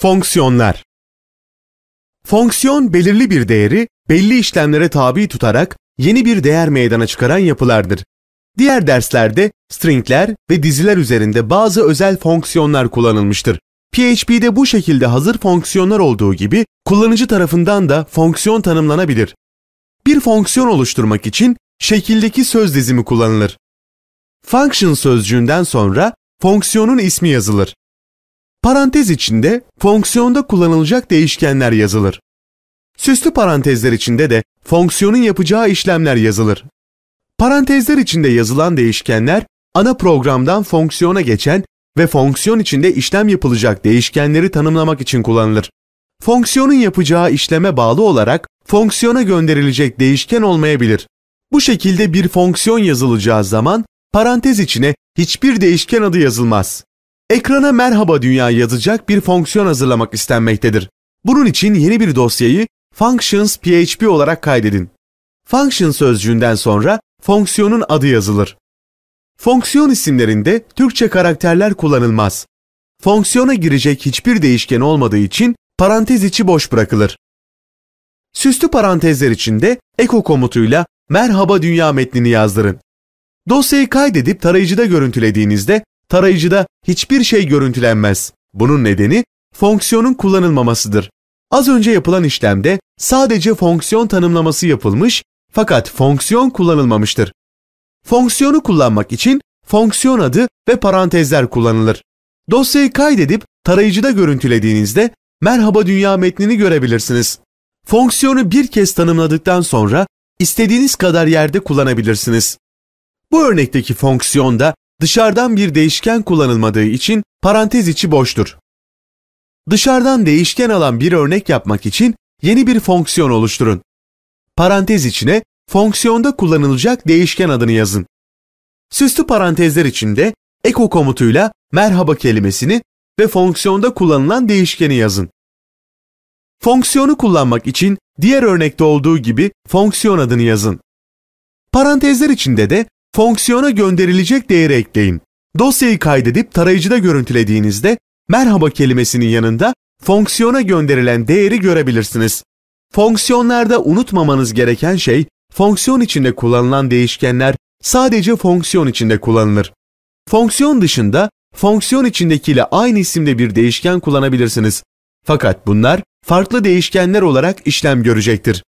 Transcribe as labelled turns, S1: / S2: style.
S1: Fonksiyonlar Fonksiyon belirli bir değeri belli işlemlere tabi tutarak yeni bir değer meydana çıkaran yapılardır. Diğer derslerde stringler ve diziler üzerinde bazı özel fonksiyonlar kullanılmıştır. PHP'de bu şekilde hazır fonksiyonlar olduğu gibi kullanıcı tarafından da fonksiyon tanımlanabilir. Bir fonksiyon oluşturmak için şekildeki söz dizimi kullanılır. Function sözcüğünden sonra fonksiyonun ismi yazılır. Parantez içinde fonksiyonda kullanılacak değişkenler yazılır. Süslü parantezler içinde de fonksiyonun yapacağı işlemler yazılır. Parantezler içinde yazılan değişkenler ana programdan fonksiyona geçen ve fonksiyon içinde işlem yapılacak değişkenleri tanımlamak için kullanılır. Fonksiyonun yapacağı işleme bağlı olarak fonksiyona gönderilecek değişken olmayabilir. Bu şekilde bir fonksiyon yazılacağı zaman parantez içine hiçbir değişken adı yazılmaz ekrana merhaba dünya yazacak bir fonksiyon hazırlamak istenmektedir. Bunun için yeni bir dosyayı functions.php olarak kaydedin. Function sözcüğünden sonra fonksiyonun adı yazılır. Fonksiyon isimlerinde Türkçe karakterler kullanılmaz. Fonksiyona girecek hiçbir değişken olmadığı için parantez içi boş bırakılır. Süslü parantezler içinde echo komutuyla merhaba dünya metnini yazdırın. Dosyayı kaydedip tarayıcıda görüntülediğinizde tarayıcıda hiçbir şey görüntülenmez. Bunun nedeni fonksiyonun kullanılmamasıdır. Az önce yapılan işlemde sadece fonksiyon tanımlaması yapılmış fakat fonksiyon kullanılmamıştır. Fonksiyonu kullanmak için fonksiyon adı ve parantezler kullanılır. Dosyayı kaydedip tarayıcıda görüntülediğinizde merhaba dünya metnini görebilirsiniz. Fonksiyonu bir kez tanımladıktan sonra istediğiniz kadar yerde kullanabilirsiniz. Bu örnekteki fonksiyonda dışarıdan bir değişken kullanılmadığı için parantez içi boştur. Dışarıdan değişken alan bir örnek yapmak için yeni bir fonksiyon oluşturun. Parantez içine fonksiyonda kullanılacak değişken adını yazın. Süslü parantezler içinde echo komutuyla merhaba kelimesini ve fonksiyonda kullanılan değişkeni yazın. Fonksiyonu kullanmak için diğer örnekte olduğu gibi fonksiyon adını yazın. Parantezler içinde de fonksiyona gönderilecek değeri ekleyin. Dosyayı kaydedip tarayıcıda görüntülediğinizde merhaba kelimesinin yanında fonksiyona gönderilen değeri görebilirsiniz. Fonksiyonlarda unutmamanız gereken şey, fonksiyon içinde kullanılan değişkenler sadece fonksiyon içinde kullanılır. Fonksiyon dışında fonksiyon içindekiyle aynı isimde bir değişken kullanabilirsiniz. Fakat bunlar farklı değişkenler olarak işlem görecektir.